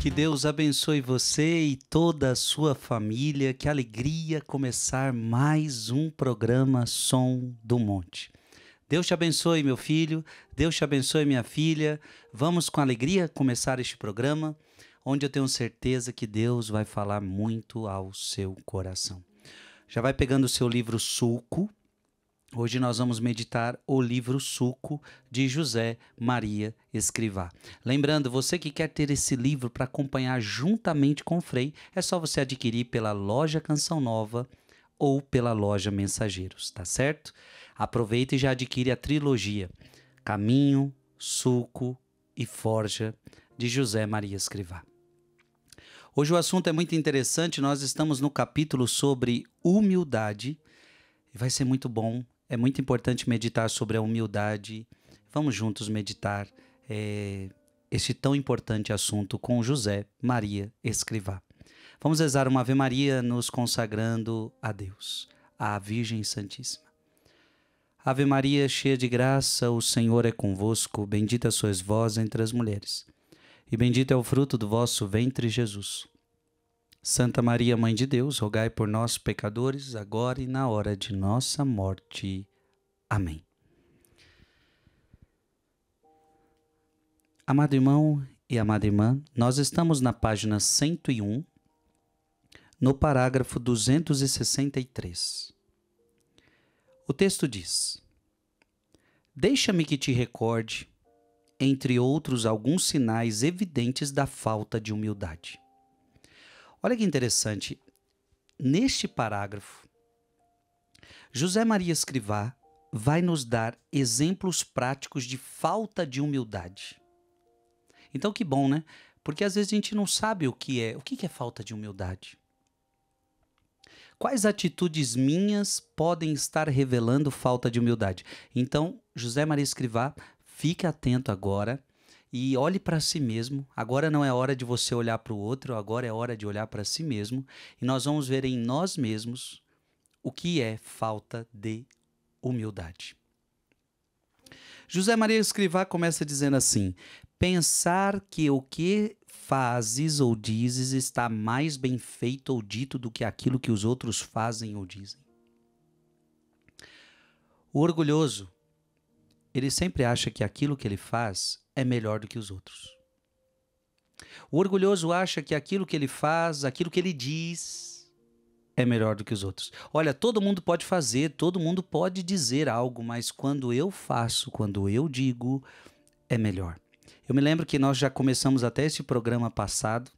Que Deus abençoe você e toda a sua família. Que alegria começar mais um programa Som do Monte. Deus te abençoe, meu filho. Deus te abençoe, minha filha. Vamos com alegria começar este programa, onde eu tenho certeza que Deus vai falar muito ao seu coração. Já vai pegando o seu livro Sulco, Hoje nós vamos meditar o livro Suco de José Maria Escrivá. Lembrando, você que quer ter esse livro para acompanhar juntamente com o Frei, é só você adquirir pela loja Canção Nova ou pela loja Mensageiros, tá certo? Aproveita e já adquire a trilogia Caminho, Suco e Forja de José Maria Escrivá. Hoje o assunto é muito interessante, nós estamos no capítulo sobre humildade vai ser muito bom é muito importante meditar sobre a humildade. Vamos juntos meditar é, esse tão importante assunto com José Maria Escrivá. Vamos rezar uma Ave Maria nos consagrando a Deus, à Virgem Santíssima. Ave Maria, cheia de graça, o Senhor é convosco, bendita sois vós entre as mulheres, e bendito é o fruto do vosso ventre, Jesus. Santa Maria, Mãe de Deus, rogai por nós, pecadores, agora e na hora de nossa morte. Amém. Amado irmão e amada irmã, nós estamos na página 101, no parágrafo 263. O texto diz: Deixa-me que te recorde, entre outros, alguns sinais evidentes da falta de humildade. Olha que interessante. Neste parágrafo, José Maria Escrivá vai nos dar exemplos práticos de falta de humildade. Então que bom, né? Porque às vezes a gente não sabe o que é, o que é falta de humildade. Quais atitudes minhas podem estar revelando falta de humildade? Então, José Maria Escrivá, fique atento agora e olhe para si mesmo. Agora não é hora de você olhar para o outro, agora é hora de olhar para si mesmo. E nós vamos ver em nós mesmos o que é falta de humildade. José Maria Escrivá começa dizendo assim: pensar que o que fazes ou dizes está mais bem feito ou dito do que aquilo que os outros fazem ou dizem. O orgulhoso, ele sempre acha que aquilo que ele faz é melhor do que os outros. O orgulhoso acha que aquilo que ele faz, aquilo que ele diz, é melhor do que os outros. Olha, todo mundo pode fazer, todo mundo pode dizer algo, mas quando eu faço, quando eu digo, é melhor. Eu me lembro que nós já começamos até esse programa passado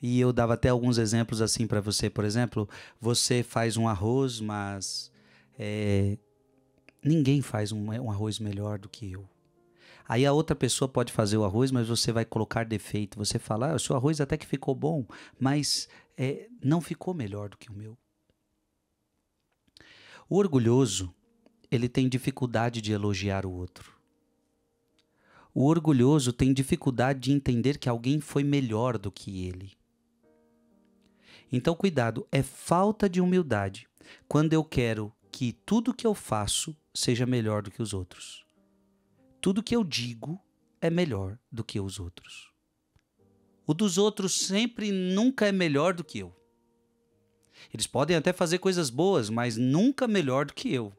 e eu dava até alguns exemplos assim para você. Por exemplo, você faz um arroz, mas é, ninguém faz um, um arroz melhor do que eu. Aí a outra pessoa pode fazer o arroz, mas você vai colocar defeito. Você fala, ah, o seu arroz até que ficou bom, mas é, não ficou melhor do que o meu. O orgulhoso, ele tem dificuldade de elogiar o outro. O orgulhoso tem dificuldade de entender que alguém foi melhor do que ele. Então, cuidado, é falta de humildade quando eu quero que tudo que eu faço seja melhor do que os outros. Tudo que eu digo é melhor do que os outros. O dos outros sempre nunca é melhor do que eu. Eles podem até fazer coisas boas, mas nunca melhor do que eu.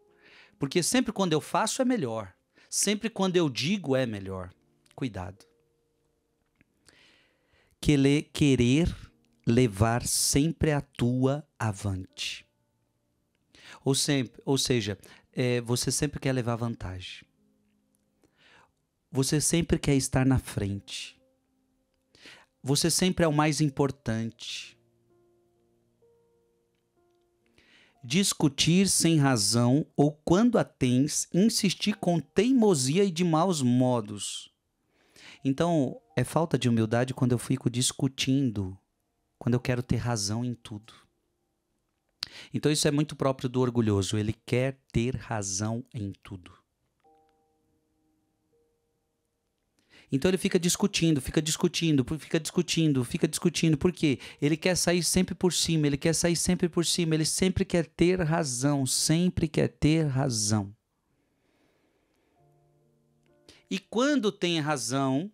Porque sempre quando eu faço é melhor. Sempre quando eu digo é melhor. Cuidado. Querer levar sempre a tua avante. Ou, sempre, ou seja, é, você sempre quer levar vantagem. Você sempre quer estar na frente. Você sempre é o mais importante. Discutir sem razão ou, quando a tens, insistir com teimosia e de maus modos. Então, é falta de humildade quando eu fico discutindo, quando eu quero ter razão em tudo. Então, isso é muito próprio do orgulhoso. Ele quer ter razão em tudo. Então ele fica discutindo, fica discutindo, fica discutindo, fica discutindo. Por quê? Ele quer sair sempre por cima, ele quer sair sempre por cima, ele sempre quer ter razão, sempre quer ter razão. E quando tem razão,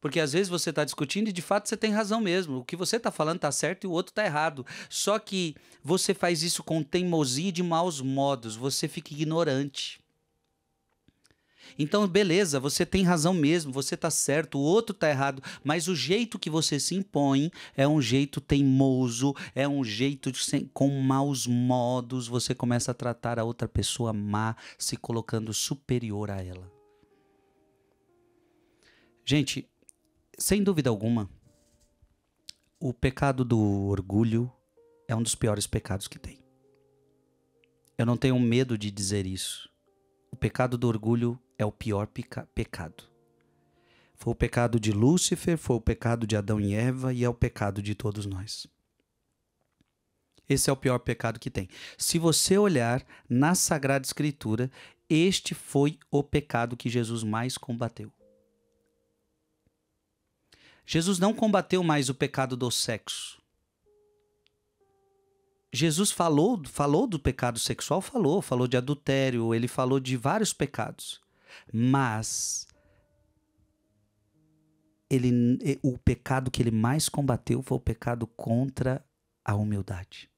porque às vezes você está discutindo e de fato você tem razão mesmo. O que você está falando está certo e o outro está errado. Só que você faz isso com teimosia e de maus modos. Você fica ignorante. Então, beleza, você tem razão mesmo, você tá certo, o outro tá errado, mas o jeito que você se impõe é um jeito teimoso, é um jeito com maus modos, você começa a tratar a outra pessoa má, se colocando superior a ela. Gente, sem dúvida alguma, o pecado do orgulho é um dos piores pecados que tem. Eu não tenho medo de dizer isso. O pecado do orgulho é o pior pecado. Foi o pecado de Lúcifer, foi o pecado de Adão e Eva e é o pecado de todos nós. Esse é o pior pecado que tem. Se você olhar na Sagrada Escritura, este foi o pecado que Jesus mais combateu. Jesus não combateu mais o pecado do sexo. Jesus falou, falou do pecado sexual, falou, falou de adultério, ele falou de vários pecados. Mas ele, o pecado que ele mais combateu foi o pecado contra a humildade.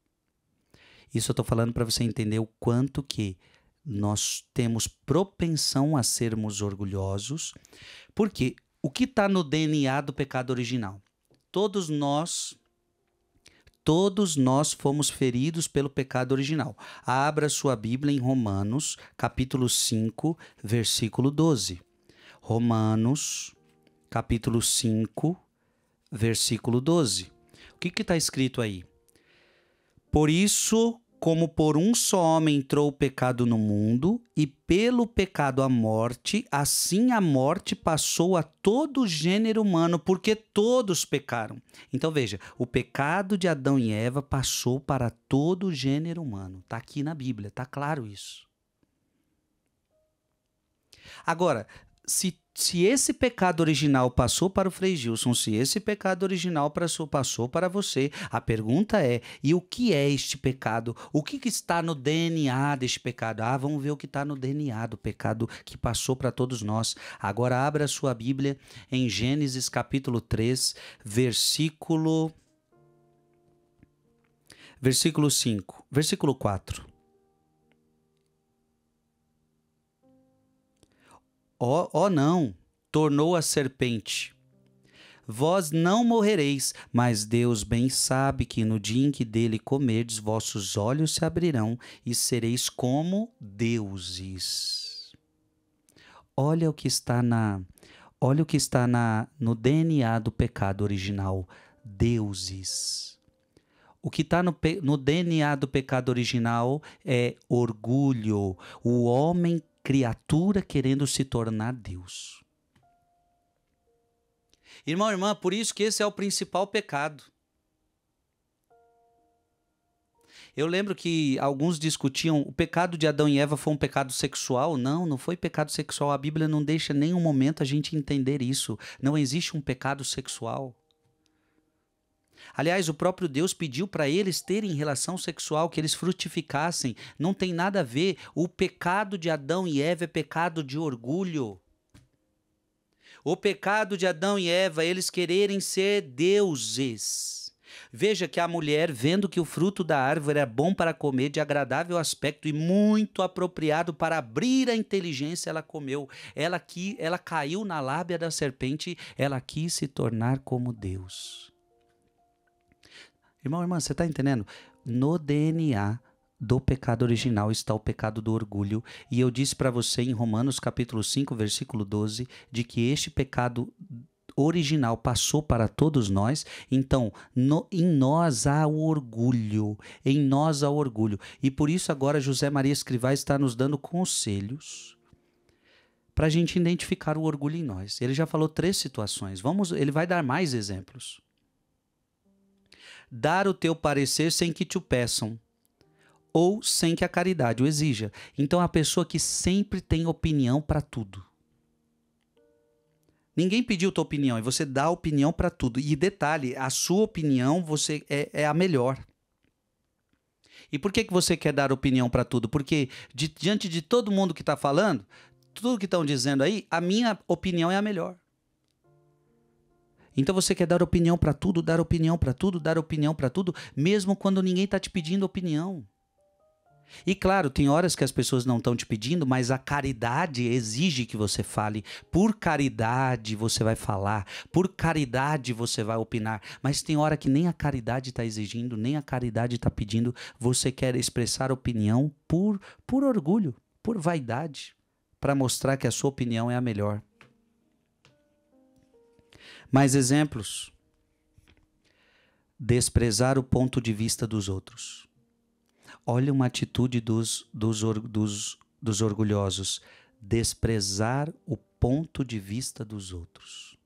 Isso eu estou falando para você entender o quanto que nós temos propensão a sermos orgulhosos, porque o que está no DNA do pecado original? Todos nós todos nós fomos feridos pelo pecado original. Abra sua Bíblia em Romanos, capítulo 5, versículo 12. Romanos, capítulo 5, versículo 12. O que está escrito aí? Por isso, como por um só homem entrou o pecado no mundo, e pelo pecado a morte, assim a morte passou a todo o gênero humano, porque todos pecaram. Então veja, o pecado de Adão e Eva passou para todo o gênero humano. Está aqui na Bíblia, está claro isso. Agora, se, se esse pecado original passou para o Frei Gilson, se esse pecado original passou, passou para você, a pergunta é: e o que é este pecado? O que, que está no DNA deste pecado? Ah, vamos ver o que está no DNA do pecado que passou para todos nós. Agora abra sua Bíblia em Gênesis capítulo 3, versículo. Versículo 5, versículo 4. Ó, oh, oh não! Tornou a serpente. Vós não morrereis, mas Deus bem sabe que no dia em que dele comerdes, vossos olhos se abrirão e sereis como deuses. Olha o que está na olha o que está na, no DNA do pecado original: deuses. O que está no, no, DNA do pecado original é orgulho. O homem criatura querendo se tornar Deus. Irmão, irmã, por isso que esse é o principal pecado. Eu lembro que alguns discutiam o pecado de Adão e Eva foi um pecado sexual. Não, não foi pecado sexual. A Bíblia não deixa nenhum momento a gente entender isso. Não existe um pecado sexual. Aliás, o próprio Deus pediu para eles terem relação sexual, que eles frutificassem. Não tem nada a ver. O pecado de Adão e Eva é pecado de orgulho. O pecado de Adão e Eva, eles quererem ser deuses. Veja que a mulher, vendo que o fruto da árvore é bom para comer, de agradável aspecto e muito apropriado para abrir a inteligência, ela comeu. Ela que ela caiu na lábia da serpente, ela quis se tornar como Deus. Irmão, irmã, você está entendendo? No DNA do pecado original está o pecado do orgulho. E eu disse para você em Romanos capítulo 5, versículo 12, de que este pecado original passou para todos nós, então no, em nós há o orgulho, em nós há o orgulho. E por isso agora José Maria Escrivá está nos dando conselhos para a gente identificar o orgulho em nós. Ele já falou três situações. Vamos, ele vai dar mais exemplos dar o teu parecer sem que te o peçam ou sem que a caridade o exija. Então, a pessoa que sempre tem opinião para tudo. Ninguém pediu tua opinião e você dá opinião para tudo. E detalhe, a sua opinião você é, é a melhor. E por que, que você quer dar opinião para tudo? Porque de, diante de todo mundo que está falando, tudo que estão dizendo aí, a minha opinião é a melhor. Então você quer dar opinião para tudo, dar opinião para tudo, dar opinião para tudo, mesmo quando ninguém está te pedindo opinião. E claro, tem horas que as pessoas não estão te pedindo, mas a caridade exige que você fale. Por caridade você vai falar, por caridade você vai opinar. Mas tem hora que nem a caridade está exigindo, nem a caridade está pedindo. Você quer expressar opinião por, por orgulho, por vaidade, para mostrar que a sua opinião é a melhor. Mais exemplos. Desprezar o ponto de vista dos outros. Olha uma atitude dos, dos, dos, dos orgulhosos. Desprezar o ponto de vista dos outros.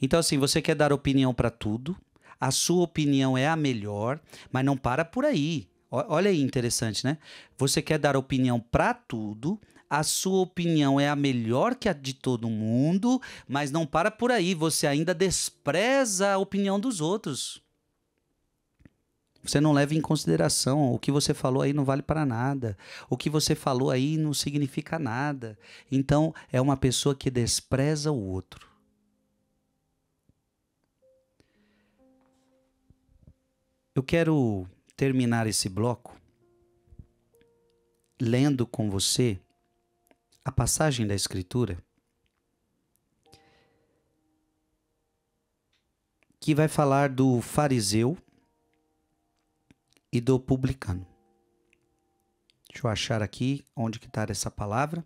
Então, assim, você quer dar opinião para tudo, a sua opinião é a melhor, mas não para por aí. Olha aí, interessante, né? Você quer dar opinião para tudo, a sua opinião é a melhor que a de todo mundo, mas não para por aí, você ainda despreza a opinião dos outros. Você não leva em consideração o que você falou aí não vale para nada. O que você falou aí não significa nada. Então é uma pessoa que despreza o outro. Eu quero terminar esse bloco lendo com você a passagem da Escritura que vai falar do fariseu e do publicano. Deixa eu achar aqui onde que está essa palavra.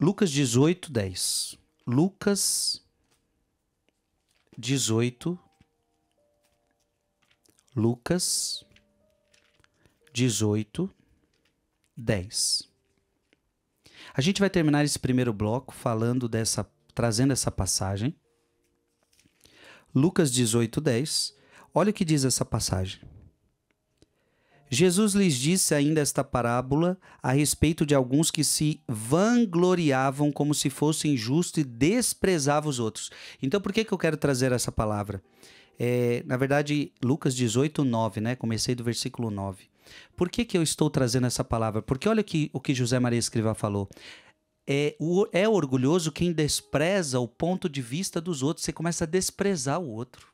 Lucas 18, 10. Lucas 18, Lucas 18, 10. A gente vai terminar esse primeiro bloco falando dessa, trazendo essa passagem. Lucas 18, 10. Olha o que diz essa passagem. Jesus lhes disse ainda esta parábola a respeito de alguns que se vangloriavam como se fossem justos e desprezavam os outros. Então, por que, que eu quero trazer essa palavra? É, na verdade, Lucas 18, 9, né? Comecei do versículo 9. Por que, que eu estou trazendo essa palavra? Porque olha que, o que José Maria Escrivá falou. É, o, é orgulhoso quem despreza o ponto de vista dos outros. Você começa a desprezar o outro.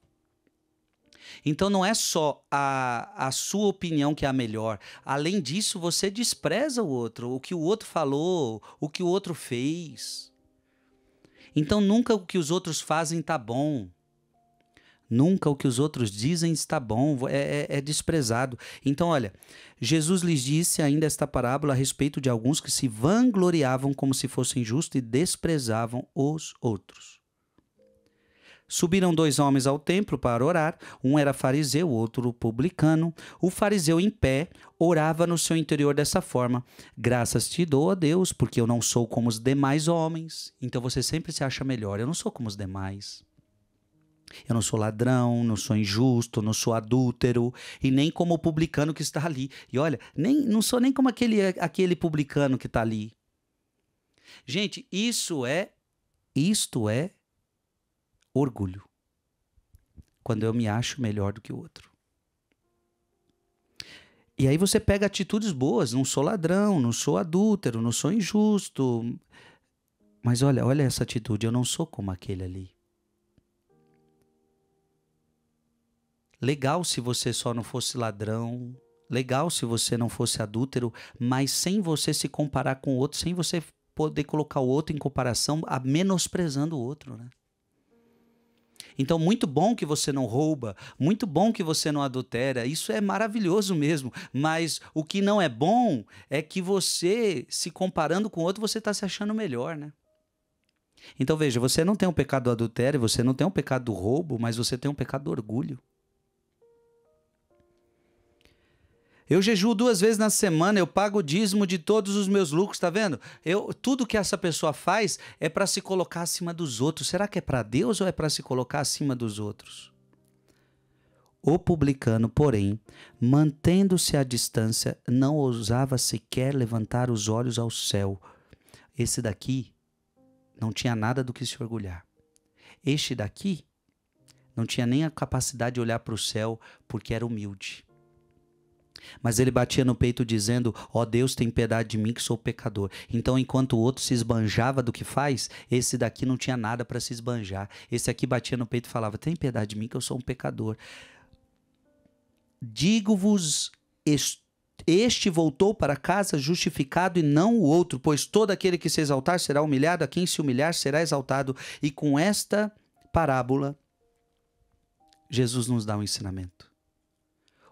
Então não é só a, a sua opinião que é a melhor. Além disso, você despreza o outro, o que o outro falou, o que o outro fez. Então nunca o que os outros fazem tá bom. Nunca o que os outros dizem está bom, é, é, é, desprezado. Então, olha, Jesus lhes disse ainda esta parábola a respeito de alguns que se vangloriavam como se fossem justos e desprezavam os outros. Subiram dois homens ao templo para orar. Um era fariseu, outro publicano. O fariseu, em pé, orava no seu interior dessa forma: Graças te dou a Deus, porque eu não sou como os demais homens. Então você sempre se acha melhor. Eu não sou como os demais. Eu não sou ladrão, não sou injusto, não sou adúltero e nem como o publicano que está ali. E olha, nem, não sou nem como aquele, aquele publicano que está ali. Gente, isso é, isto é orgulho. Quando eu me acho melhor do que o outro. E aí você pega atitudes boas, não sou ladrão, não sou adúltero, não sou injusto. Mas olha, olha essa atitude, eu não sou como aquele ali. Legal se você só não fosse ladrão, legal se você não fosse adúltero, mas sem você se comparar com o outro, sem você poder colocar o outro em comparação, a menosprezando o outro, né? Então, muito bom que você não rouba, muito bom que você não adultera, isso é maravilhoso mesmo. Mas o que não é bom é que você, se comparando com o outro, você está se achando melhor, né? Então, veja, você não tem um pecado do adultério, você não tem um pecado do roubo, mas você tem um pecado do orgulho. Eu jejuo duas vezes na semana, eu pago o dízimo de todos os meus lucros, tá vendo? Eu, tudo que essa pessoa faz é para se colocar acima dos outros. Será que é para Deus ou é para se colocar acima dos outros? O publicano, porém, mantendo-se à distância, não ousava sequer levantar os olhos ao céu. Esse daqui não tinha nada do que se orgulhar. Este daqui não tinha nem a capacidade de olhar para o céu porque era humilde. Mas ele batia no peito dizendo: Ó oh Deus, tem piedade de mim que sou pecador. Então, enquanto o outro se esbanjava do que faz, esse daqui não tinha nada para se esbanjar. Esse aqui batia no peito e falava: Tem piedade de mim que eu sou um pecador. Digo-vos este voltou para casa justificado e não o outro, pois todo aquele que se exaltar será humilhado, a quem se humilhar será exaltado. E com esta parábola, Jesus nos dá um ensinamento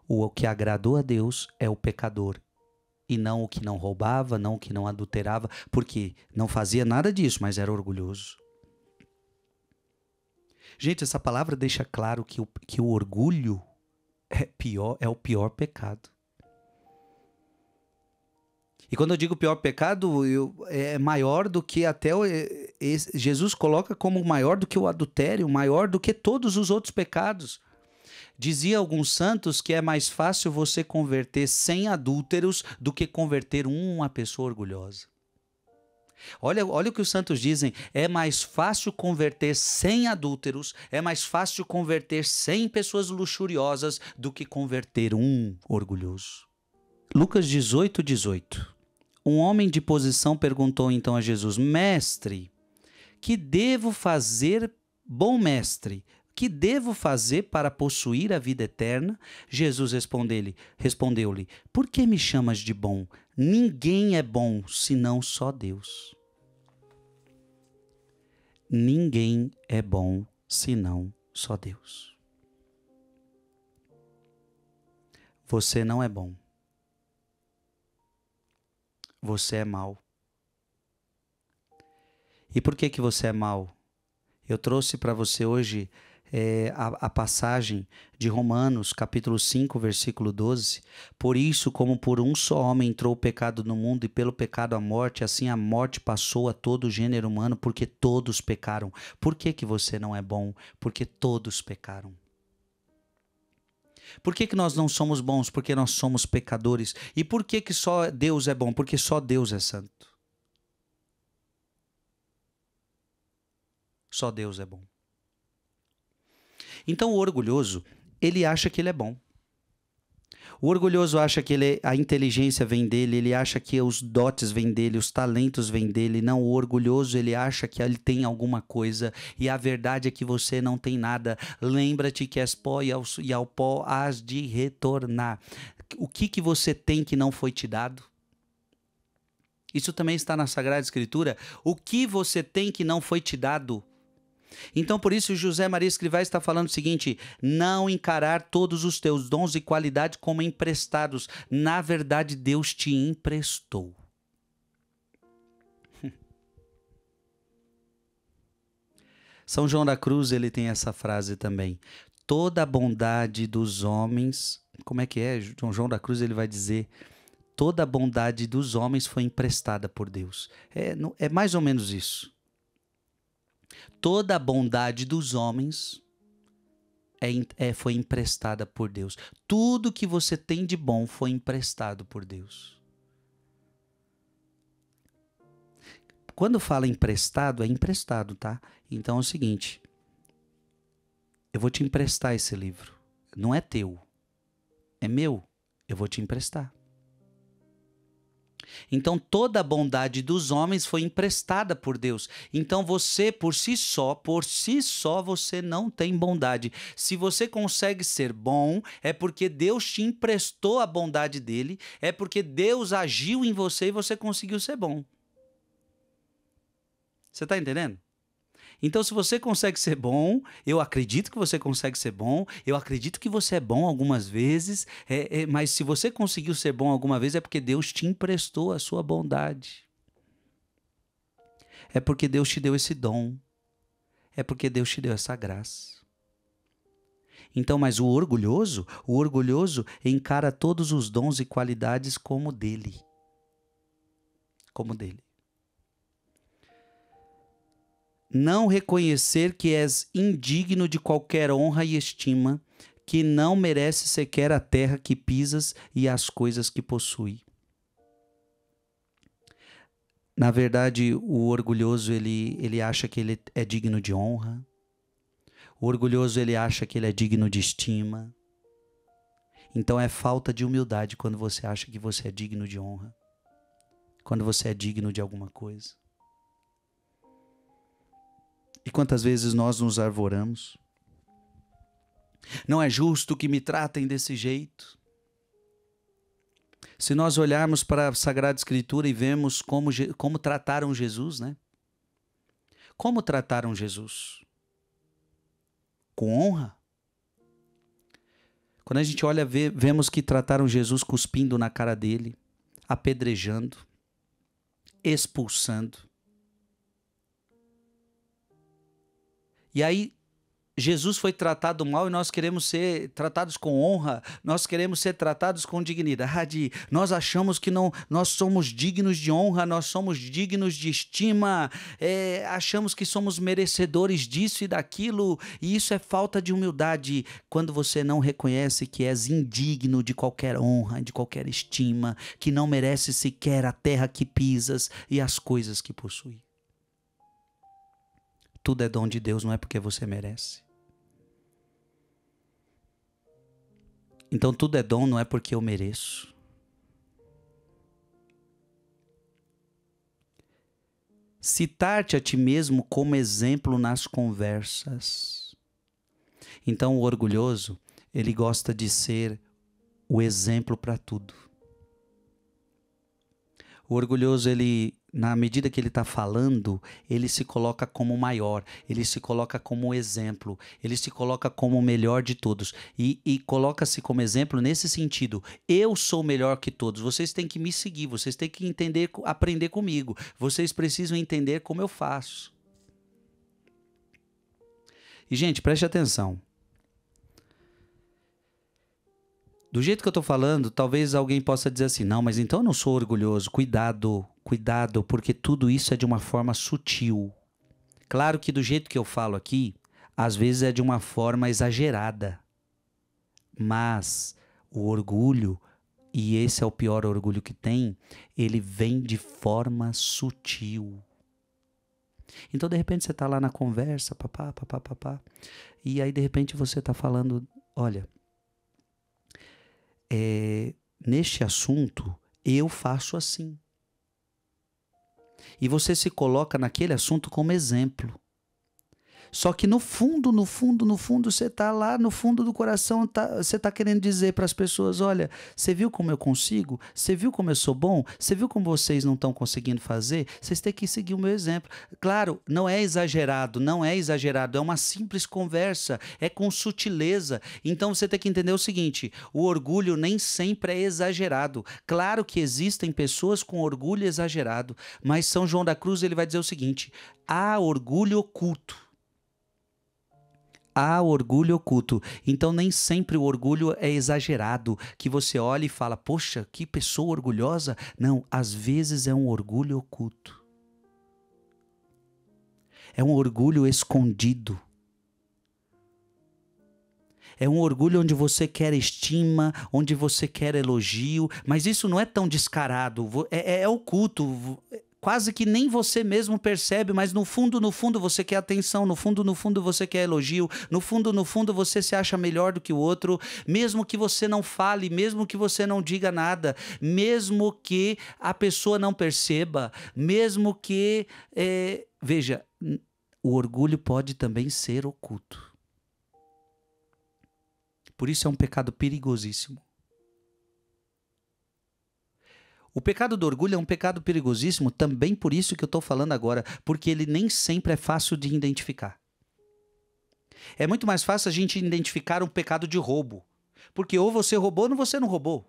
o que agradou a Deus é o pecador e não o que não roubava, não o que não adulterava, porque não fazia nada disso, mas era orgulhoso. Gente, essa palavra deixa claro que o, que o orgulho é pior, é o pior pecado. E quando eu digo pior pecado, eu, é maior do que até o, é, Jesus coloca como maior do que o adultério, maior do que todos os outros pecados. Dizia alguns santos que é mais fácil você converter 100 adúlteros do que converter uma pessoa orgulhosa. Olha, olha o que os santos dizem: é mais fácil converter 100 adúlteros, é mais fácil converter 100 pessoas luxuriosas do que converter um orgulhoso. Lucas 18, 18. Um homem de posição perguntou então a Jesus: Mestre, que devo fazer, bom mestre, que devo fazer para possuir a vida eterna? Jesus respondeu-lhe: respondeu Por que me chamas de bom? Ninguém é bom senão só Deus. Ninguém é bom senão só Deus. Você não é bom. Você é mal. E por que que você é mal? Eu trouxe para você hoje é, a, a passagem de Romanos, capítulo 5, versículo 12. Por isso, como por um só homem entrou o pecado no mundo, e pelo pecado a morte, assim a morte passou a todo o gênero humano, porque todos pecaram. Por que, que você não é bom? Porque todos pecaram. Por que, que nós não somos bons? Porque nós somos pecadores. E por que, que só Deus é bom? Porque só Deus é santo. Só Deus é bom. Então o orgulhoso, ele acha que ele é bom. O orgulhoso acha que ele, a inteligência vem dele, ele acha que os dotes vêm dele, os talentos vêm dele. Não, o orgulhoso ele acha que ele tem alguma coisa e a verdade é que você não tem nada. Lembra-te que és pó e ao, e ao pó has de retornar. O que, que você tem que não foi te dado? Isso também está na Sagrada Escritura. O que você tem que não foi te dado? Então, por isso, José Maria Escrivá está falando o seguinte: não encarar todos os teus dons e qualidades como emprestados. Na verdade, Deus te emprestou. São João da Cruz, ele tem essa frase também. Toda a bondade dos homens, como é que é? São João da Cruz ele vai dizer, toda a bondade dos homens foi emprestada por Deus. É, é mais ou menos isso toda a bondade dos homens é, é, foi emprestada por Deus. Tudo que você tem de bom foi emprestado por Deus. Quando fala emprestado, é emprestado, tá? Então é o seguinte: eu vou te emprestar esse livro. Não é teu, é meu. Eu vou te emprestar. Então toda a bondade dos homens foi emprestada por Deus. Então você por si só, por si só você não tem bondade. Se você consegue ser bom, é porque Deus te emprestou a bondade dele, é porque Deus agiu em você e você conseguiu ser bom. Você está entendendo? Então, se você consegue ser bom, eu acredito que você consegue ser bom, eu acredito que você é bom algumas vezes, é, é, mas se você conseguiu ser bom alguma vez, é porque Deus te emprestou a sua bondade. É porque Deus te deu esse dom. É porque Deus te deu essa graça. Então, mas o orgulhoso, o orgulhoso encara todos os dons e qualidades como dele. Como dele não reconhecer que és indigno de qualquer honra e estima, que não merece sequer a terra que pisas e as coisas que possui. Na verdade, o orgulhoso ele, ele acha que ele é digno de honra. O orgulhoso ele acha que ele é digno de estima. Então é falta de humildade quando você acha que você é digno de honra. Quando você é digno de alguma coisa. E quantas vezes nós nos arvoramos? Não é justo que me tratem desse jeito. Se nós olharmos para a Sagrada Escritura e vemos como, como trataram Jesus, né? Como trataram Jesus? Com honra? Quando a gente olha, vê, vemos que trataram Jesus cuspindo na cara dele, apedrejando, expulsando, E aí Jesus foi tratado mal e nós queremos ser tratados com honra, nós queremos ser tratados com dignidade. Nós achamos que não, nós somos dignos de honra, nós somos dignos de estima, é, achamos que somos merecedores disso e daquilo, e isso é falta de humildade quando você não reconhece que és indigno de qualquer honra, de qualquer estima, que não merece sequer a terra que pisas e as coisas que possuis. Tudo é dom de Deus, não é porque você merece. Então tudo é dom, não é porque eu mereço. Citar-te a ti mesmo como exemplo nas conversas. Então o orgulhoso, ele gosta de ser o exemplo para tudo. O orgulhoso, ele na medida que ele está falando, ele se coloca como maior, ele se coloca como exemplo, ele se coloca como o melhor de todos. E, e coloca-se como exemplo nesse sentido: eu sou melhor que todos, vocês têm que me seguir, vocês têm que entender, aprender comigo, vocês precisam entender como eu faço. E, gente, preste atenção. do jeito que eu tô falando, talvez alguém possa dizer assim: não, mas então eu não sou orgulhoso. Cuidado, cuidado, porque tudo isso é de uma forma sutil. Claro que do jeito que eu falo aqui, às vezes é de uma forma exagerada. Mas o orgulho, e esse é o pior orgulho que tem, ele vem de forma sutil. Então, de repente, você está lá na conversa, papá, papá, papá, e aí, de repente, você está falando: olha, é, neste assunto, eu faço assim. E você se coloca naquele assunto como exemplo. Só que no fundo, no fundo, no fundo, você tá lá, no fundo do coração, tá, você tá querendo dizer para as pessoas: olha, você viu como eu consigo? Você viu como eu sou bom? Você viu como vocês não estão conseguindo fazer? Vocês têm que seguir o meu exemplo. Claro, não é exagerado, não é exagerado, é uma simples conversa, é com sutileza. Então você tem que entender o seguinte: o orgulho nem sempre é exagerado. Claro que existem pessoas com orgulho exagerado, mas São João da Cruz ele vai dizer o seguinte: há orgulho oculto há orgulho oculto. Então nem sempre o orgulho é exagerado, que você olha e fala: "Poxa, que pessoa orgulhosa". Não, às vezes é um orgulho oculto. É um orgulho escondido. É um orgulho onde você quer estima, onde você quer elogio, mas isso não é tão descarado, é, é, é oculto, é, quase que nem você mesmo percebe, mas no fundo, no fundo você quer atenção, no fundo, no fundo você quer elogio, no fundo, no fundo você se acha melhor do que o outro, mesmo que você não fale, mesmo que você não diga nada, mesmo que a pessoa não perceba, mesmo que. É, veja, o orgulho pode também ser oculto. Por isso é um pecado perigosíssimo. O pecado do orgulho é um pecado perigosíssimo, também por isso que eu estou falando agora, porque ele nem sempre é fácil de identificar. É muito mais fácil a gente identificar um pecado de roubo, porque ou você roubou ou você não roubou.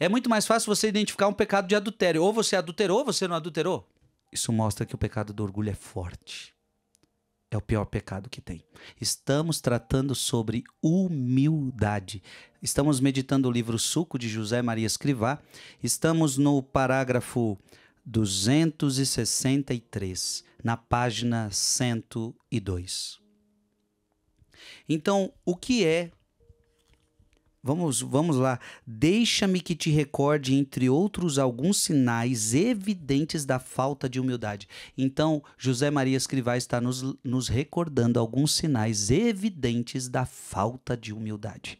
É muito mais fácil você identificar um pecado de adultério, ou você adulterou ou você não adulterou. Isso mostra que o pecado do orgulho é forte é o pior pecado que tem. Estamos tratando sobre humildade. Estamos meditando o livro Suco de José Maria Escrivá. Estamos no parágrafo 263, na página 102. Então, o que é Vamos, vamos lá. Deixa-me que te recorde, entre outros, alguns sinais evidentes da falta de humildade. Então, José Maria Escrivá está nos, nos recordando alguns sinais evidentes da falta de humildade.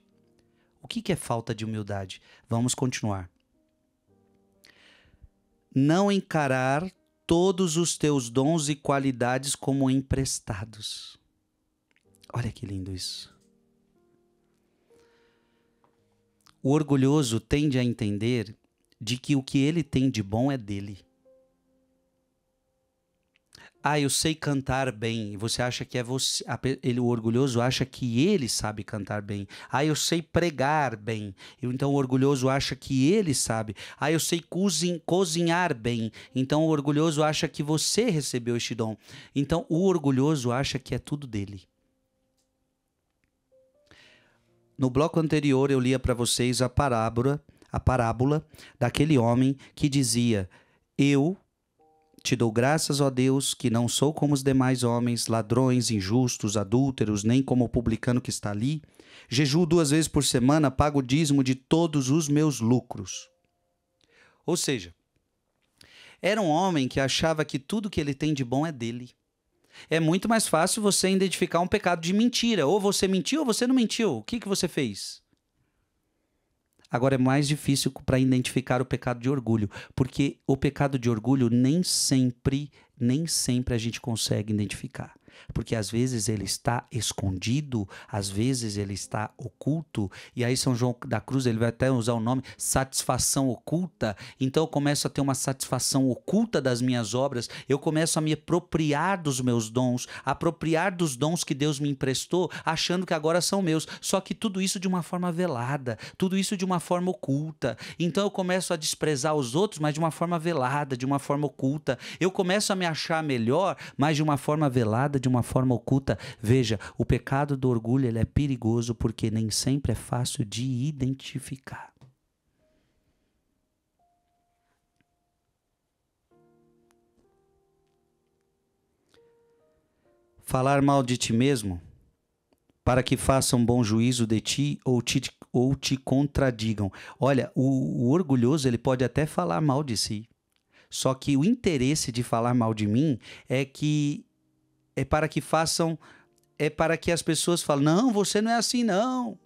O que, que é falta de humildade? Vamos continuar. Não encarar todos os teus dons e qualidades como emprestados. Olha que lindo isso O orgulhoso tende a entender de que o que ele tem de bom é dele. Ah, eu sei cantar bem. Você acha que é você? Ele, o orgulhoso acha que ele sabe cantar bem. Ah, eu sei pregar bem. Então o orgulhoso acha que ele sabe. Ah, eu sei cozin, cozinhar bem. Então o orgulhoso acha que você recebeu este dom. Então o orgulhoso acha que é tudo dele. No bloco anterior eu lia para vocês a parábola, a parábola daquele homem que dizia: "Eu te dou graças, ó Deus, que não sou como os demais homens, ladrões, injustos, adúlteros, nem como o publicano que está ali. Jejuo duas vezes por semana, pago o dízimo de todos os meus lucros." Ou seja, era um homem que achava que tudo que ele tem de bom é dele é muito mais fácil você identificar um pecado de mentira. Ou você mentiu ou você não mentiu. O que, que você fez? Agora é mais difícil para identificar o pecado de orgulho, porque o pecado de orgulho nem sempre, nem sempre a gente consegue identificar porque às vezes ele está escondido, às vezes ele está oculto. E aí São João da Cruz, ele vai até usar o nome satisfação oculta. Então eu começo a ter uma satisfação oculta das minhas obras, eu começo a me apropriar dos meus dons, apropriar dos dons que Deus me emprestou, achando que agora são meus. Só que tudo isso de uma forma velada, tudo isso de uma forma oculta. Então eu começo a desprezar os outros, mas de uma forma velada, de uma forma oculta. Eu começo a me achar melhor, mas de uma forma velada, de de uma forma oculta. Veja, o pecado do orgulho ele é perigoso porque nem sempre é fácil de identificar. Falar mal de ti mesmo, para que façam um bom juízo de ti ou te, ou te contradigam. Olha, o, o orgulhoso ele pode até falar mal de si. Só que o interesse de falar mal de mim é que é para que façam, é para que as pessoas falem: não, você não é assim, não.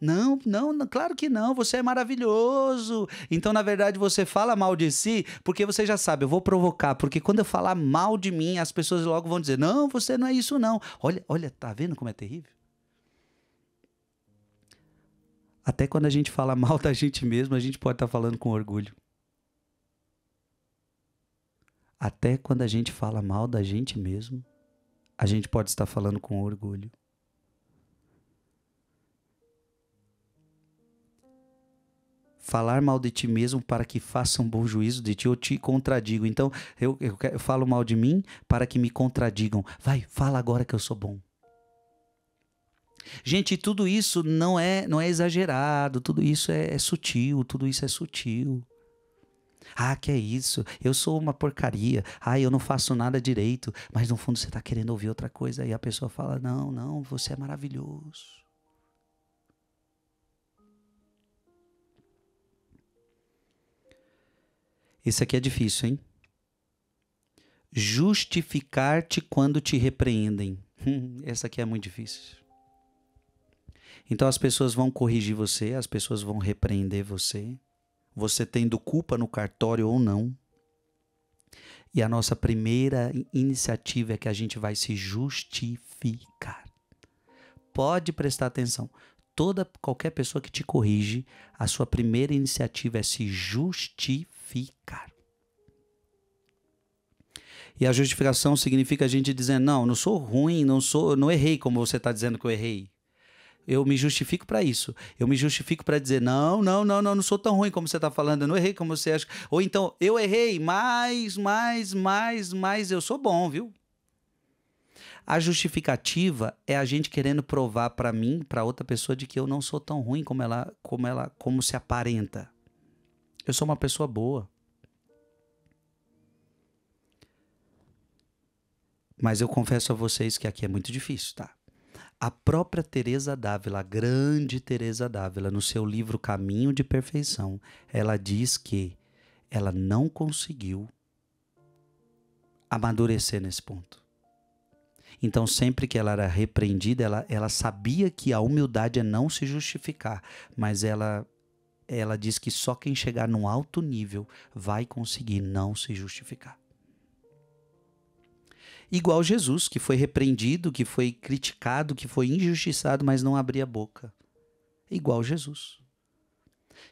Não, não, não, claro que não, você é maravilhoso. Então, na verdade, você fala mal de si, porque você já sabe, eu vou provocar, porque quando eu falar mal de mim, as pessoas logo vão dizer: "Não, você não é isso não". Olha, olha, tá vendo como é terrível? Até quando a gente fala mal da gente mesmo, a gente pode estar tá falando com orgulho. Até quando a gente fala mal da gente mesmo, a gente pode estar falando com orgulho. falar mal de ti mesmo para que façam um bom juízo de ti, eu te contradigo. Então, eu, eu, eu, falo mal de mim para que me contradigam. Vai, fala agora que eu sou bom. Gente, tudo isso não é, não é exagerado, tudo isso é, é sutil, tudo isso é sutil. Ah, que é isso? Eu sou uma porcaria. Ah, eu não faço nada direito. Mas no fundo você está querendo ouvir outra coisa. E a pessoa fala: Não, não, você é maravilhoso. Isso aqui é difícil, hein? Justificar-te quando te repreendem. Hum, essa aqui é muito difícil. Então as pessoas vão corrigir você, as pessoas vão repreender você você tendo culpa no cartório ou não. E a nossa primeira iniciativa é que a gente vai se justificar. Pode prestar atenção. Toda qualquer pessoa que te corrige, a sua primeira iniciativa é se justificar. E a justificação significa a gente dizer não, não sou ruim, não sou, não errei como você está dizendo que eu errei. Eu me justifico para isso. Eu me justifico para dizer: não, não, não, não, não sou tão ruim como você está falando, eu não errei como você acha. Ou então, eu errei, mas, mais, mais, mais, eu sou bom, viu? A justificativa é a gente querendo provar para mim, para outra pessoa, de que eu não sou tão ruim como ela, como ela, como se aparenta. Eu sou uma pessoa boa. Mas eu confesso a vocês que aqui é muito difícil, tá? A própria Teresa Dávila, a grande Teresa Dávila, no seu livro Caminho de Perfeição, ela diz que ela não conseguiu amadurecer nesse ponto. Então, sempre que ela era repreendida, ela, ela sabia que a humildade é não se justificar, mas ela, ela diz que só quem chegar num alto nível vai conseguir não se justificar. Igual Jesus, que foi repreendido, que foi criticado, que foi injustiçado, mas não abria a boca. É igual Jesus.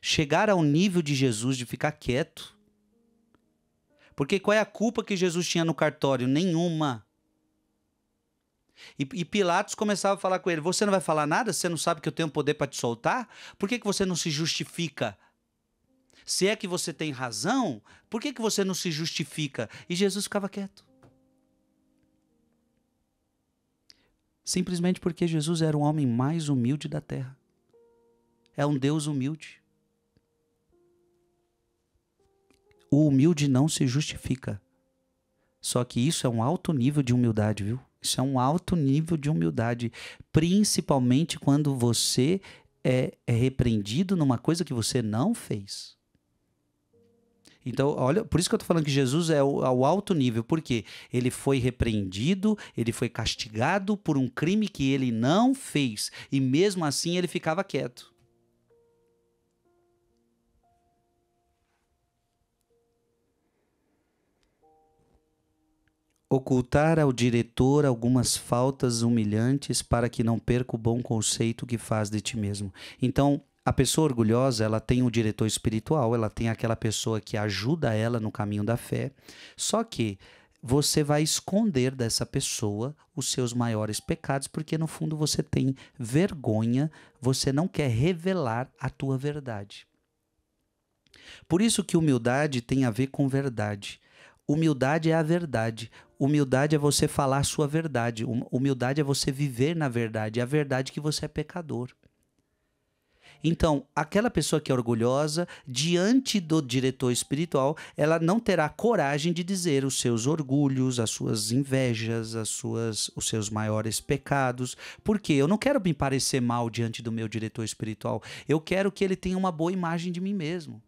Chegar ao nível de Jesus de ficar quieto. Porque qual é a culpa que Jesus tinha no cartório? Nenhuma. E, e, Pilatos começava a falar com ele: Você não vai falar nada? Você não sabe que eu tenho poder para te soltar? Por que, que você não se justifica? Se é que você tem razão, por que, que você não se justifica? E Jesus ficava quieto. simplesmente porque Jesus era o homem mais humilde da terra. É um Deus humilde. O humilde não se justifica. Só que isso é um alto nível de humildade, viu? Isso é um alto nível de humildade, principalmente quando você é, é, repreendido numa coisa que você não fez. Então, olha, por isso que eu estou falando que Jesus é o, ao alto nível, porque ele foi repreendido, ele foi castigado por um crime que ele não fez, e mesmo assim ele ficava quieto. Ocultar ao diretor algumas faltas humilhantes para que não perca o bom conceito que faz de ti mesmo. Então, a pessoa orgulhosa, ela tem um diretor espiritual, ela tem aquela pessoa que ajuda ela no caminho da fé. Só que você vai esconder dessa pessoa os seus maiores pecados, porque no fundo você tem vergonha, você não quer revelar a tua verdade. Por isso que humildade tem a ver com verdade. Humildade é a verdade. Humildade é você falar a sua verdade. Hum, humildade é você viver na verdade, é a verdade que você é pecador. Então, aquela pessoa que é orgulhosa, diante do diretor espiritual, ela não terá coragem de dizer os seus orgulhos, as suas invejas, as suas, os seus maiores pecados. Porque eu não quero me parecer mal diante do meu diretor espiritual. Eu quero que ele tenha uma boa imagem de mim mesmo.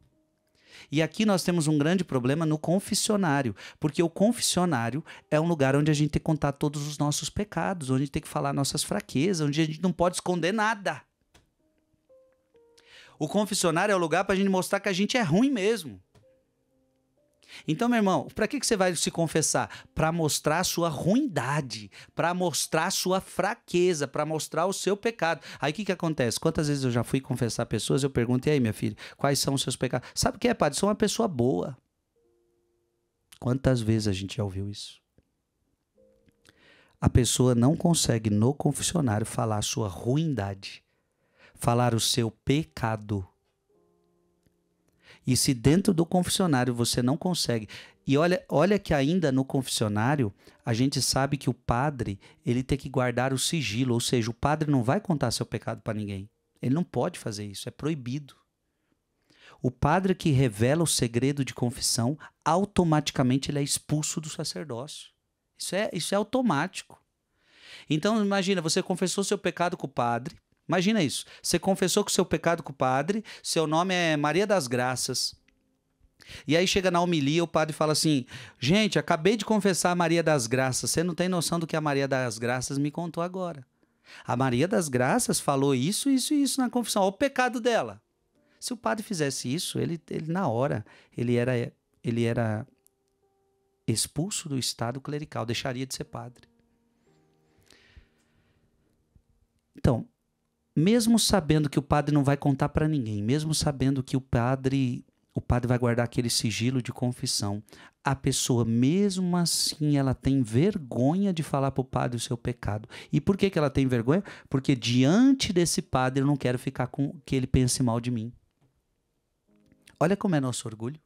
E aqui nós temos um grande problema no confessionário, porque o confessionário é um lugar onde a gente tem que contar todos os nossos pecados, onde tem que falar nossas fraquezas, onde a gente não pode esconder nada. O confessionário é o lugar para a gente mostrar que a gente é ruim mesmo. Então, meu irmão, para que, que você vai se confessar? Para mostrar a sua ruindade, para mostrar a sua fraqueza, para mostrar o seu pecado. Aí o que, que acontece? Quantas vezes eu já fui confessar pessoas, eu pergunto, e aí, minha filha, quais são os seus pecados? Sabe o que é, padre? Sou uma pessoa boa. Quantas vezes a gente já ouviu isso? A pessoa não consegue no confessionário falar a sua ruindade, falar o seu pecado. E se dentro do confessionário você não consegue, e olha, olha que ainda no confessionário a gente sabe que o padre ele tem que guardar o sigilo, ou seja, o padre não vai contar seu pecado para ninguém. Ele não pode fazer isso, é proibido. O padre que revela o segredo de confissão, automaticamente ele é expulso do sacerdócio. Isso é, isso é automático. Então imagina, você confessou seu pecado com o padre, Imagina isso. Você confessou que seu pecado com o padre, seu nome é Maria das Graças. E aí chega na homilia, o padre fala assim: Gente, acabei de confessar a Maria das Graças. Você não tem noção do que a Maria das Graças me contou agora. A Maria das Graças falou isso, isso e isso na confissão. Olha o pecado dela. Se o padre fizesse isso, ele, ele na hora, ele era, ele era expulso do estado clerical, deixaria de ser padre. Então, mesmo sabendo que o padre não vai contar para ninguém, mesmo sabendo que o padre o padre vai guardar aquele sigilo de confissão, a pessoa mesmo assim ela tem vergonha de falar para o padre o seu pecado. E por que, que ela tem vergonha? Porque diante desse padre eu não quero ficar com que ele pense mal de mim. Olha como é nosso orgulho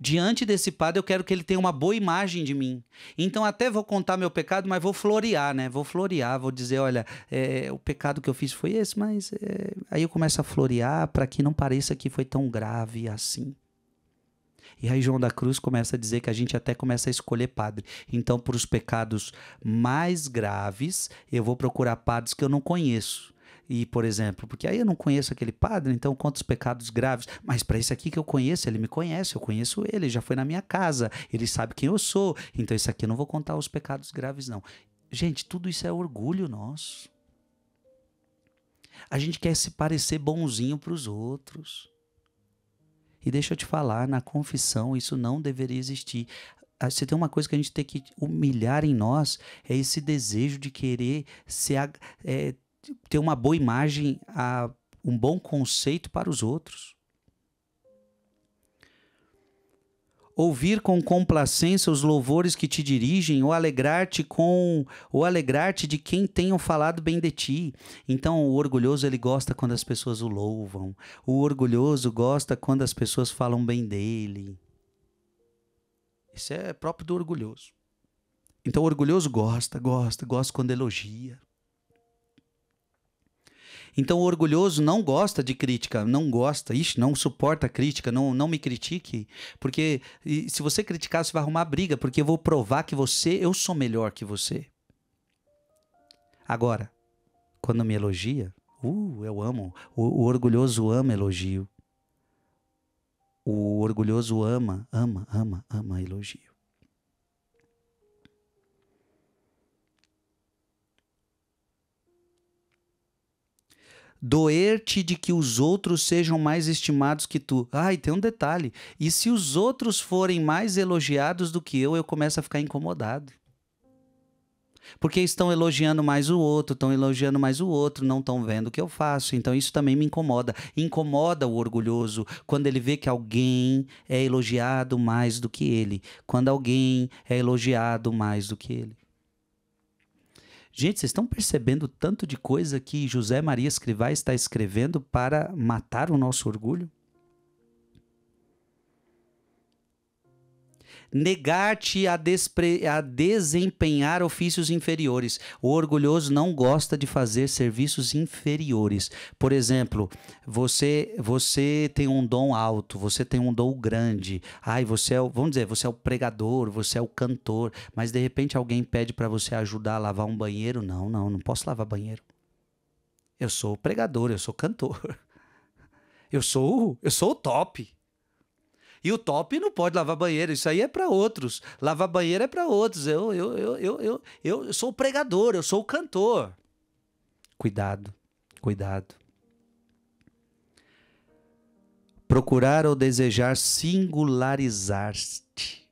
diante desse padre eu quero que ele tenha uma boa imagem de mim. Então até vou contar meu pecado, mas vou florear, né? Vou florear, vou dizer, olha, é, o pecado que eu fiz foi esse, mas é... aí eu começo a florear para que não pareça que foi tão grave assim. E aí João da Cruz começa a dizer que a gente até começa a escolher padre. Então, por os pecados mais graves, eu vou procurar padres que eu não conheço. E, por exemplo, porque aí eu não conheço aquele padre, então quantos pecados graves. Mas para esse aqui que eu conheço, ele me conhece, eu conheço ele, já foi na minha casa, ele sabe quem eu sou. Então esse aqui eu não vou contar os pecados graves, não. Gente, tudo isso é orgulho nosso. A gente quer se parecer bonzinho para os outros. E deixa eu te falar, na confissão isso não deveria existir. Se ah, tem uma coisa que a gente tem que humilhar em nós, é esse desejo de querer se, é, ter uma boa imagem, a, um bom conceito para os outros. Ouvir com complacência os louvores que te dirigem, ou alegrar-te com, ou alegrar-te de quem tenham falado bem de ti. Então, o orgulhoso ele gosta quando as pessoas o louvam. O orgulhoso gosta quando as pessoas falam bem dele. Isso é próprio do orgulhoso. Então, o orgulhoso gosta, gosta, gosta quando elogia. Então o orgulhoso não gosta de crítica, não gosta, ixi, não suporta crítica, não, não me critique, porque se você criticar, você vai arrumar briga, porque eu vou provar que você, eu sou melhor que você. Agora, quando me elogia, uh, eu amo. O, o orgulhoso ama elogio. O orgulhoso ama, ama, ama, ama elogio. doer-te de que os outros sejam mais estimados que tu. Ai, tem um detalhe. E se os outros forem mais elogiados do que eu, eu começo a ficar incomodado. Porque estão elogiando mais o outro, estão elogiando mais o outro, não estão vendo o que eu faço. Então isso também me incomoda. Incomoda o orgulhoso quando ele vê que alguém é elogiado mais do que ele, quando alguém é elogiado mais do que ele. Gente, vocês estão percebendo tanto de coisa que José Maria Escrivá está escrevendo para matar o nosso orgulho? negar-te a, a desempenhar ofícios inferiores. O orgulhoso não gosta de fazer serviços inferiores. Por exemplo, você você tem um dom alto, você tem um dom grande. Ai, você é, o, vamos dizer, você é o pregador, você é o cantor, mas de repente alguém pede para você ajudar a lavar um banheiro? Não, não, não posso lavar banheiro. Eu sou pregador, eu sou cantor. Eu sou, eu sou o top. E o top não pode lavar banheiro, isso aí é para outros. Lavar banheiro é para outros. Eu, eu, eu, eu, eu, eu sou o pregador, eu sou o cantor. Cuidado, cuidado. Procurar ou desejar singularizar-te.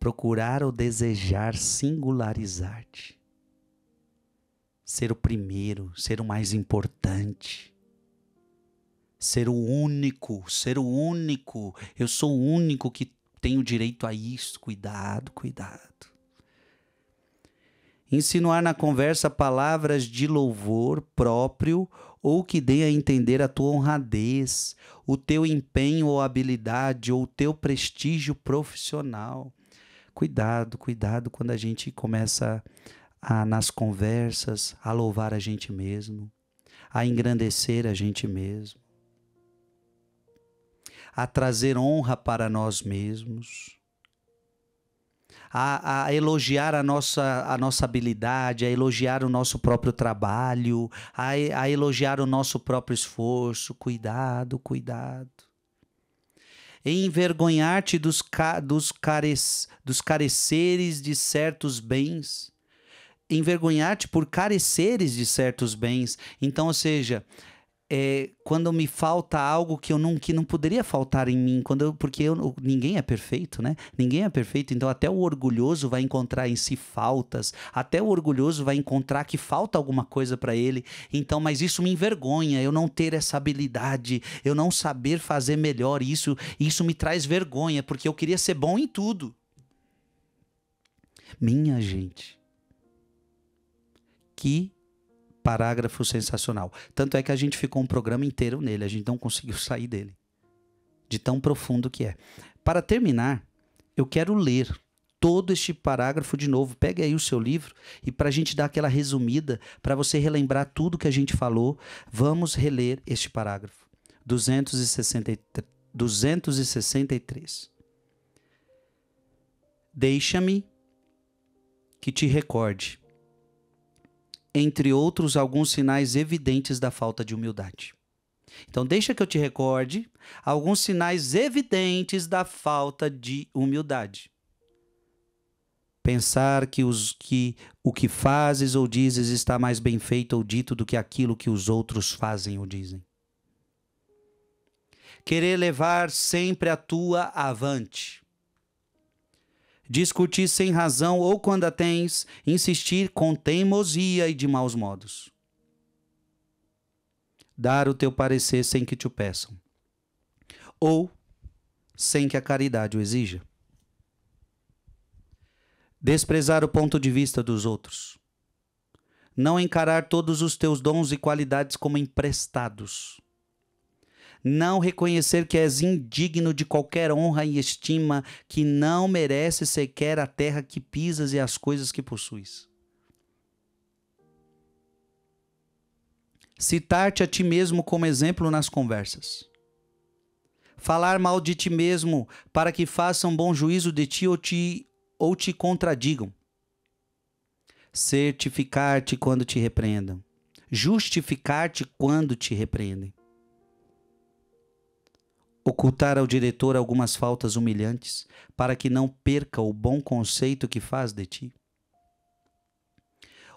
Procurar ou desejar singularizar-te. Ser o primeiro, ser o mais importante ser o único, ser o único. Eu sou o único que tenho direito a isso. Cuidado, cuidado. Insinuar na conversa palavras de louvor próprio ou que dê a entender a tua honradez, o teu empenho ou habilidade ou o teu prestígio profissional. Cuidado, cuidado quando a gente começa a, nas conversas a louvar a gente mesmo, a engrandecer a gente mesmo a trazer honra para nós mesmos, a, a, elogiar a nossa, a nossa habilidade, a elogiar o nosso próprio trabalho, a, a elogiar o nosso próprio esforço. Cuidado, cuidado. Envergonhar-te dos, ca, dos, care, dos careceres de certos bens envergonhar-te por careceres de certos bens. Então, ou seja, é, quando me falta algo que eu não que não poderia faltar em mim quando eu, porque eu, ninguém é perfeito né ninguém é perfeito então até o orgulhoso vai encontrar em si faltas até o orgulhoso vai encontrar que falta alguma coisa para ele então mas isso me envergonha eu não ter essa habilidade eu não saber fazer melhor isso isso me traz vergonha porque eu queria ser bom em tudo minha gente que parágrafo sensacional. Tanto é que a gente ficou um programa inteiro nele, a gente não conseguiu sair dele. De tão profundo que é. Para terminar, eu quero ler todo este parágrafo de novo. Pegue aí o seu livro e para a gente dar aquela resumida, para você relembrar tudo que a gente falou, vamos reler este parágrafo. 263. 263. Deixa-me que te recorde entre outros alguns sinais evidentes da falta de humildade. Então, deixa que eu te recorde alguns sinais evidentes da falta de humildade. Pensar que, os, que o que fazes ou dizes está mais bem feito ou dito do que aquilo que os outros fazem ou dizem. Querer levar sempre a tua avante discutir sem razão ou quando a tens, insistir com teimosia e de maus modos. Dar o teu parecer sem que te o peçam, ou sem que a caridade o exija. Desprezar o ponto de vista dos outros. Não encarar todos os teus dons e qualidades como emprestados não reconhecer que és indigno de qualquer honra e estima, que não merece sequer a terra que pisas e as coisas que possuis. Citar-te a ti mesmo como exemplo nas conversas. Falar mal de ti mesmo, para que façam bom juízo de ti ou te, ou te contradigam. Certificar-te quando te repreendam. Justificar-te quando te repreendem ocultar ao diretor algumas faltas humilhantes, para que não perca o bom conceito que faz de ti.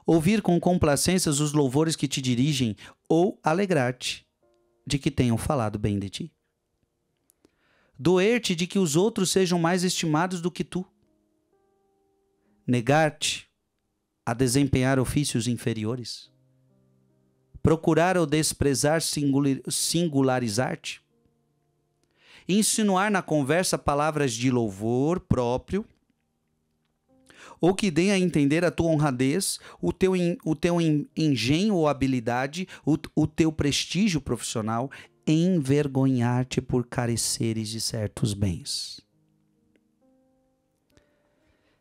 Ouvir com complacências os louvores que te dirigem ou alegrar-te de que tenham falado bem de ti. Doer-te de que os outros sejam mais estimados do que tu. Negar-te a desempenhar ofícios inferiores. Procurar ou desprezar singularizar-te insinuar na conversa palavras de louvor próprio, ou que deem a entender a tua honradez, o teu, o teu engenho ou habilidade, o, o teu prestígio profissional, envergonhar-te por careceres de certos bens.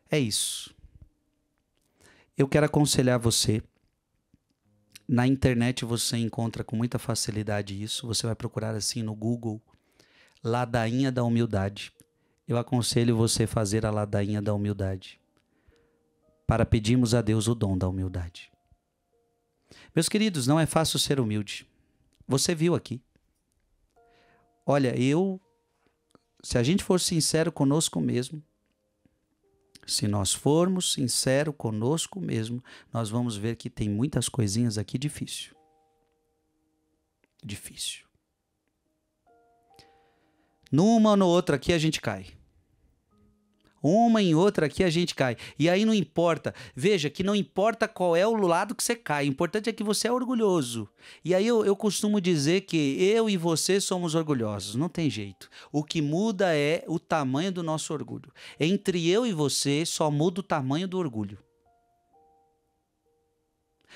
É isso. Eu quero aconselhar você. Na internet você encontra com muita facilidade isso. Você vai procurar assim no Google Ladainha da Humildade. Eu aconselho você fazer a ladainha da humildade para pedirmos a Deus o dom da humildade. Meus queridos, não é fácil ser humilde. Você viu aqui. Olha, eu, se a gente for sincero conosco mesmo, se nós formos sincero conosco mesmo, nós vamos ver que tem muitas coisinhas aqui difícil. Difícil. Numa ou no outra aqui a gente cai. Uma em outra aqui a gente cai. E aí não importa. Veja que não importa qual é o lado que você cai. O importante é que você é orgulhoso. E aí eu, eu costumo dizer que eu e você somos orgulhosos. Não tem jeito. O que muda é o tamanho do nosso orgulho. Entre eu e você só muda o tamanho do orgulho.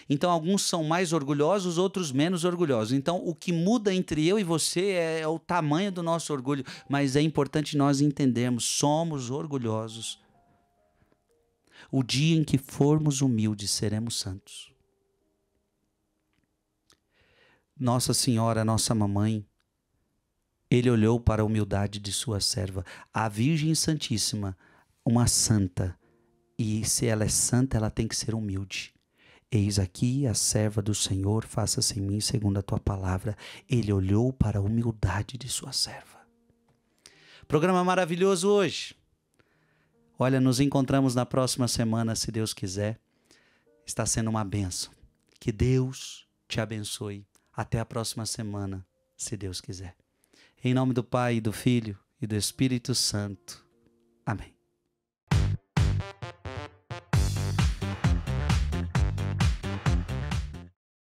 Então, alguns são mais orgulhosos, outros menos orgulhosos. Então, o que muda entre eu e você é, é o tamanho do nosso orgulho, mas é importante nós entendermos: somos orgulhosos. O dia em que formos humildes, seremos santos. Nossa Senhora, nossa mamãe, ele olhou para a humildade de sua serva, a Virgem Santíssima, uma santa. E se ela é santa, ela tem que ser humilde. Eis aqui a serva do Senhor, faça-se em mim segundo a tua palavra. Ele olhou para a humildade de sua serva. Programa maravilhoso hoje. Olha, nos encontramos na próxima semana, se Deus quiser. Está sendo uma benção. Que Deus te abençoe. Até a próxima semana, se Deus quiser. Em nome do Pai, do Filho e do Espírito Santo. Amém.